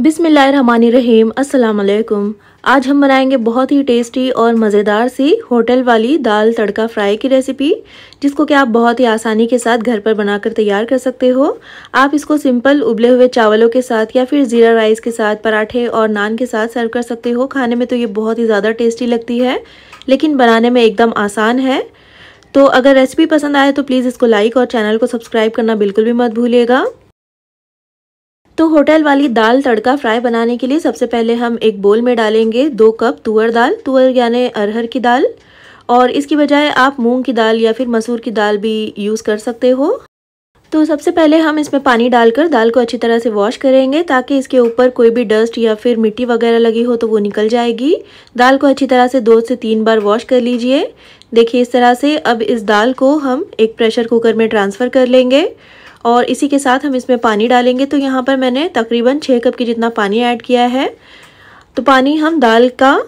बिसमीम असलकुम आज हम बनाएंगे बहुत ही टेस्टी और मज़ेदार सी होटल वाली दाल तड़का फ्राई की रेसिपी जिसको कि आप बहुत ही आसानी के साथ घर पर बनाकर तैयार कर सकते हो आप इसको सिंपल उबले हुए चावलों के साथ या फिर ज़ीरा राइस के साथ पराठे और नान के साथ सर्व कर सकते हो खाने में तो ये बहुत ही ज़्यादा टेस्टी लगती है लेकिन बनाने में एकदम आसान है तो अगर रेसिपी पसंद आए तो प्लीज़ इसको लाइक और चैनल को सब्सक्राइब करना बिल्कुल भी मत भूलिएगा तो होटल वाली दाल तड़का फ्राई बनाने के लिए सबसे पहले हम एक बोल में डालेंगे दो कप तुअर दाल तुअर यानी अरहर की दाल और इसकी बजाय आप मूंग की दाल या फिर मसूर की दाल भी यूज़ कर सकते हो तो सबसे पहले हम इसमें पानी डालकर दाल को अच्छी तरह से वॉश करेंगे ताकि इसके ऊपर कोई भी डस्ट या फिर मिट्टी वगैरह लगी हो तो वो निकल जाएगी दाल को अच्छी तरह से दो से तीन बार वॉश कर लीजिए देखिए इस तरह से अब इस दाल को हम एक प्रेशर कुकर में ट्रांसफ़र कर लेंगे और इसी के साथ हम इसमें पानी डालेंगे तो यहाँ पर मैंने तकरीबन छः कप के जितना पानी ऐड किया है तो पानी हम दाल का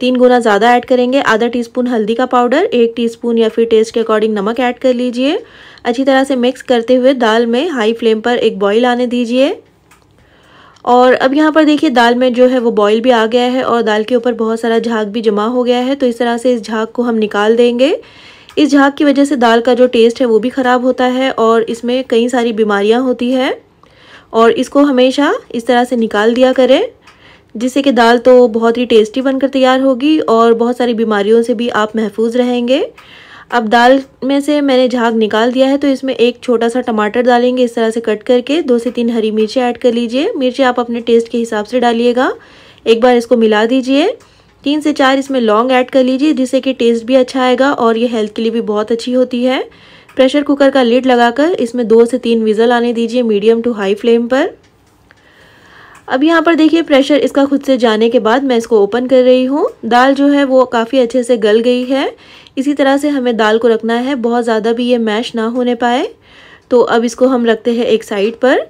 तीन गुना ज़्यादा ऐड करेंगे आधा टीस्पून हल्दी का पाउडर एक टीस्पून या फिर टेस्ट के अकॉर्डिंग नमक ऐड कर लीजिए अच्छी तरह से मिक्स करते हुए दाल में हाई फ्लेम पर एक बॉईल आने दीजिए और अब यहाँ पर देखिए दाल में जो है वो बॉईल भी आ गया है और दाल के ऊपर बहुत सारा झाग भी जमा हो गया है तो इस तरह से इस झाग को हम निकाल देंगे इस झाग की वजह से दाल का जो टेस्ट है वो भी ख़राब होता है और इसमें कई सारी बीमारियाँ होती है और इसको हमेशा इस तरह से निकाल दिया करें जिससे कि दाल तो बहुत ही टेस्टी बनकर तैयार होगी और बहुत सारी बीमारियों से भी आप महफूज रहेंगे अब दाल में से मैंने झाग निकाल दिया है तो इसमें एक छोटा सा टमाटर डालेंगे इस तरह से कट करके दो से तीन हरी मिर्चें ऐड कर लीजिए मिर्चें आप अपने टेस्ट के हिसाब से डालिएगा एक बार इसको मिला दीजिए तीन से चार इसमें लौंग ऐड कर लीजिए जिससे कि टेस्ट भी अच्छा आएगा और ये हेल्थ के लिए भी बहुत अच्छी होती है प्रेशर कुकर का लिड लगाकर इसमें दो से तीन विज़ल आने दीजिए मीडियम टू हाई फ्लेम पर अब यहाँ पर देखिए प्रेशर इसका खुद से जाने के बाद मैं इसको ओपन कर रही हूँ दाल जो है वो काफ़ी अच्छे से गल गई है इसी तरह से हमें दाल को रखना है बहुत ज़्यादा भी ये मैश ना होने पाए तो अब इसको हम रखते हैं एक साइड पर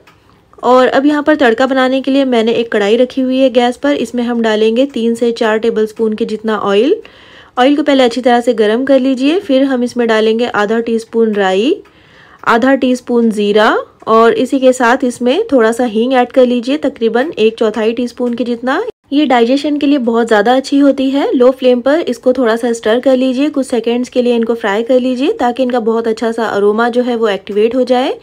और अब यहाँ पर तड़का बनाने के लिए मैंने एक कढ़ाई रखी हुई है गैस पर इसमें हम डालेंगे तीन से चार टेबल स्पून के जितना ऑयल ऑयल को पहले अच्छी तरह से गर्म कर लीजिए फिर हम इसमें डालेंगे आधा स्पून राई आधा स्पून ज़ीरा और इसी के साथ इसमें थोड़ा सा हींग ऐड कर लीजिए तकरीबन एक चौथाई टीस्पून के जितना ये डाइजेशन के लिए बहुत ज़्यादा अच्छी होती है लो फ्लेम पर इसको थोड़ा सा स्टर कर लीजिए कुछ सेकेंड्स के लिए इनको फ्राई कर लीजिए ताकि इनका बहुत अच्छा सा अरोमा जो है वो एक्टिवेट हो जाए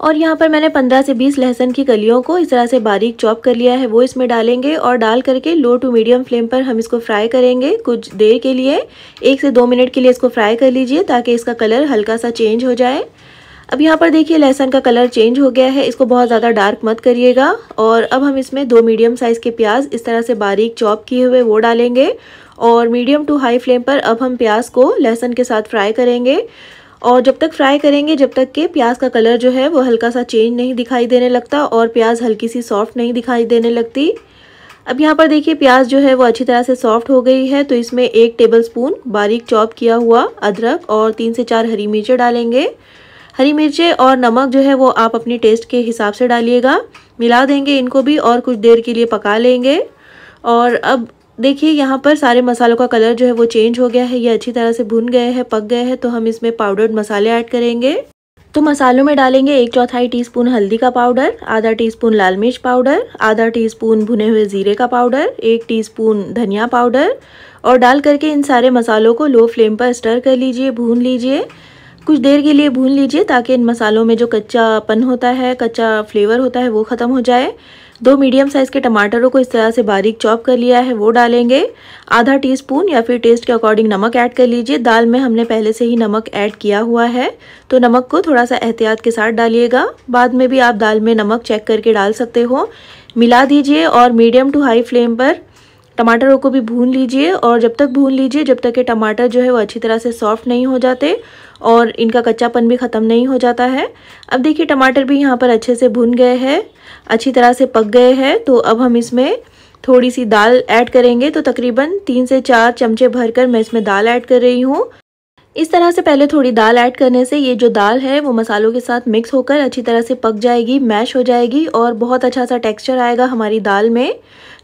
और यहाँ पर मैंने 15 से 20 लहसुन की कलियों को इस तरह से बारीक चॉप कर लिया है वो इसमें डालेंगे और डाल करके लो टू मीडियम फ्लेम पर हम इसको फ्राई करेंगे कुछ देर के लिए एक से दो मिनट के लिए इसको फ्राई कर लीजिए ताकि इसका कलर हल्का सा चेंज हो जाए अब यहाँ पर देखिए लहसुन का कलर चेंज हो गया है इसको बहुत ज़्यादा डार्क मत करिएगा और अब हम इसमें दो मीडियम साइज़ के प्याज इस तरह से बारीक चॉप किए हुए वो डालेंगे और मीडियम टू हाई फ्लेम पर अब हम प्याज को लहसुन के साथ फ्राई करेंगे और जब तक फ्राई करेंगे जब तक के प्याज का कलर जो है वो हल्का सा चेंज नहीं दिखाई देने लगता और प्याज हल्की सी सॉफ्ट नहीं दिखाई देने लगती अब यहाँ पर देखिए प्याज जो है वो अच्छी तरह से सॉफ्ट हो गई है तो इसमें एक टेबल स्पून बारीक चॉप किया हुआ अदरक और तीन से चार हरी मिर्चें डालेंगे हरी मिर्चें और नमक जो है वो आप अपने टेस्ट के हिसाब से डालिएगा मिला देंगे इनको भी और कुछ देर के लिए पका लेंगे और अब देखिए यहाँ पर सारे मसालों का कलर जो है वो चेंज हो गया है ये अच्छी तरह से भुन गए हैं पक गए हैं तो हम इसमें पाउडर्ड मसाले ऐड करेंगे तो मसालों में डालेंगे एक चौथाई टीस्पून हल्दी का पाउडर आधा टीस्पून लाल मिर्च पाउडर आधा टीस्पून भुने हुए ज़ीरे का पाउडर एक टीस्पून धनिया पाउडर और डाल करके इन सारे मसालों को लो फ्लेम पर स्टर कर लीजिए भून लीजिए कुछ देर के लिए भून लीजिए ताकि इन मसालों में जो कच्चापन होता है कच्चा फ्लेवर होता है वो ख़त्म हो जाए दो मीडियम साइज़ के टमाटरों को इस तरह से बारीक चॉप कर लिया है वो डालेंगे आधा टीस्पून या फिर टेस्ट के अकॉर्डिंग नमक ऐड कर लीजिए दाल में हमने पहले से ही नमक ऐड किया हुआ है तो नमक को थोड़ा सा एहतियात के साथ डालिएगा बाद में भी आप दाल में नमक चेक करके डाल सकते हो मिला दीजिए और मीडियम टू हाई फ्लेम पर टमाटरों को भी भून लीजिए और जब तक भून लीजिए जब तक ये टमाटर जो है वो अच्छी तरह से सॉफ्ट नहीं हो जाते और इनका कच्चापन भी ख़त्म नहीं हो जाता है अब देखिए टमाटर भी यहाँ पर अच्छे से भून गए हैं अच्छी तरह से पक गए हैं तो अब हम इसमें थोड़ी सी दाल ऐड करेंगे तो तकरीबन तीन से चार चमचे भरकर मैं इसमें दाल ऐड कर रही हूँ इस तरह से पहले थोड़ी दाल ऐड करने से ये जो दाल है वो मसालों के साथ मिक्स होकर अच्छी तरह से पक जाएगी मैश हो जाएगी और बहुत अच्छा सा टेक्स्चर आएगा हमारी दाल में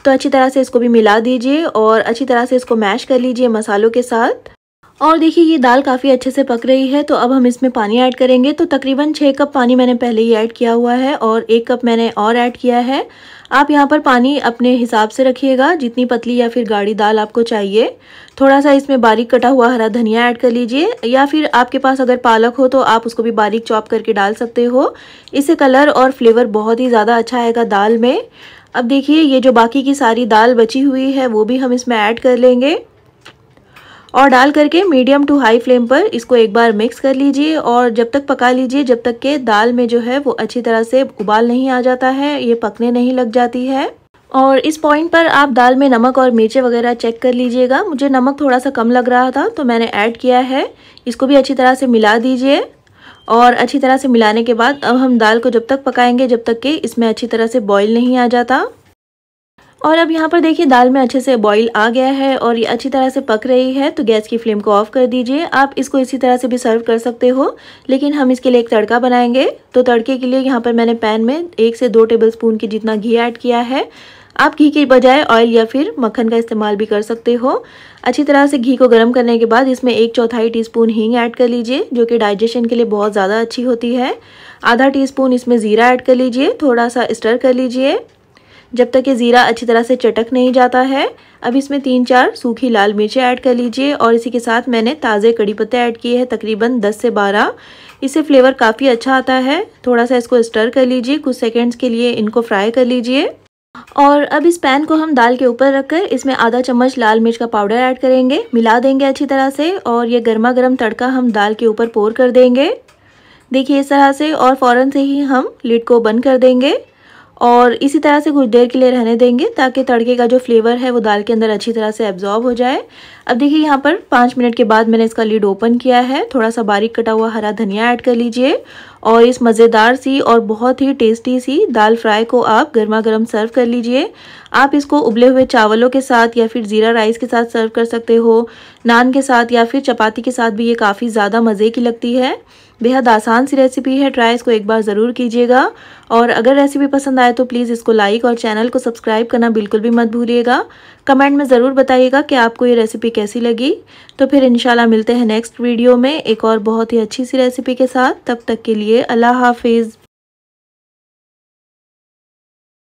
तो अच्छी तरह से इसको भी मिला दीजिए और अच्छी तरह से इसको मैश कर लीजिए मसालों के साथ और देखिए ये दाल काफ़ी अच्छे से पक रही है तो अब हम इसमें पानी ऐड करेंगे तो तकरीबन छः कप पानी मैंने पहले ही ऐड किया हुआ है और एक कप मैंने और ऐड किया है आप यहाँ पर पानी अपने हिसाब से रखिएगा जितनी पतली या फिर गाढ़ी दाल आपको चाहिए थोड़ा सा इसमें बारीक कटा हुआ हरा धनिया ऐड कर लीजिए या फिर आपके पास अगर पालक हो तो आप उसको भी बारीक चॉप करके डाल सकते हो इससे कलर और फ्लेवर बहुत ही ज़्यादा अच्छा आएगा दाल में अब देखिए ये जो बाकी की सारी दाल बची हुई है वो भी हम इसमें ऐड कर लेंगे और डाल करके मीडियम टू हाई फ्लेम पर इसको एक बार मिक्स कर लीजिए और जब तक पका लीजिए जब तक के दाल में जो है वो अच्छी तरह से उबाल नहीं आ जाता है ये पकने नहीं लग जाती है और इस पॉइंट पर आप दाल में नमक और मिर्चे वगैरह चेक कर लीजिएगा मुझे नमक थोड़ा सा कम लग रहा था तो मैंने ऐड किया है इसको भी अच्छी तरह से मिला दीजिए और अच्छी तरह से मिलाने के बाद अब हम दाल को जब तक पकाएंगे जब तक कि इसमें अच्छी तरह से बॉईल नहीं आ जाता और अब यहाँ पर देखिए दाल में अच्छे से बॉईल आ गया है और ये अच्छी तरह से पक रही है तो गैस की फ्लेम को ऑफ कर दीजिए आप इसको इसी तरह से भी सर्व कर सकते हो लेकिन हम इसके लिए एक तड़का बनाएंगे तो तड़के के लिए यहाँ पर मैंने पैन में एक से दो टेबल स्पून की जितना घी ऐड किया है आप घी के बजाय ऑयल या फिर मक्खन का इस्तेमाल भी कर सकते हो अच्छी तरह से घी को गर्म करने के बाद इसमें एक चौथाई टीस्पून हींग ऐड कर लीजिए जो कि डाइजेशन के लिए बहुत ज़्यादा अच्छी होती है आधा टीस्पून इसमें ज़ीरा ऐड कर लीजिए थोड़ा सा स्टर कर लीजिए जब तक ये ज़ीरा अच्छी तरह से चटक नहीं जाता है अब इसमें तीन चार सूखी लाल मिर्चें ऐड कर लीजिए और इसी के साथ मैंने ताज़े कड़ी पत्ते ऐड किए हैं तकरीबन 10 से 12 इससे फ्लेवर काफ़ी अच्छा आता है थोड़ा सा इसको स्टर कर लीजिए कुछ सेकेंड्स के लिए इनको फ्राई कर लीजिए और अब इस पैन को हम दाल के ऊपर रखकर इसमें आधा चम्मच लाल मिर्च का पाउडर ऐड करेंगे मिला देंगे अच्छी तरह से और ये गर्मा गर्म तड़का हम दाल के ऊपर पोर कर देंगे देखिए इस तरह से और फ़ौरन से ही हम लिड को बंद कर देंगे और इसी तरह से कुछ देर के लिए रहने देंगे ताकि तड़के का जो फ्लेवर है वो दाल के अंदर अच्छी तरह से एब्जॉर्ब हो जाए अब देखिए यहाँ पर पाँच मिनट के बाद मैंने इसका लीड ओपन किया है थोड़ा सा बारीक कटा हुआ हरा धनिया ऐड कर लीजिए और इस मज़ेदार सी और बहुत ही टेस्टी सी दाल फ्राई को आप गर्मा गर्म सर्व कर लीजिए आप इसको उबले हुए चावलों के साथ या फिर ज़ीरा राइस के साथ सर्व कर सकते हो नान के साथ या फिर चपाती के साथ भी ये काफ़ी ज़्यादा मज़े की लगती है बेहद आसान सी रेसिपी है ट्राई इसको एक बार ज़रूर कीजिएगा और अगर रेसिपी पसंद आए तो प्लीज़ इसको लाइक और चैनल को सब्सक्राइब करना बिल्कुल भी मत भूलिएगा कमेंट में ज़रूर बताइएगा कि आपको ये रेसिपी कैसी लगी तो फिर इन मिलते हैं नेक्स्ट वीडियो में एक और बहुत ही अच्छी सी रेसिपी के साथ तब तक के लिए अल्लाह हाफिज़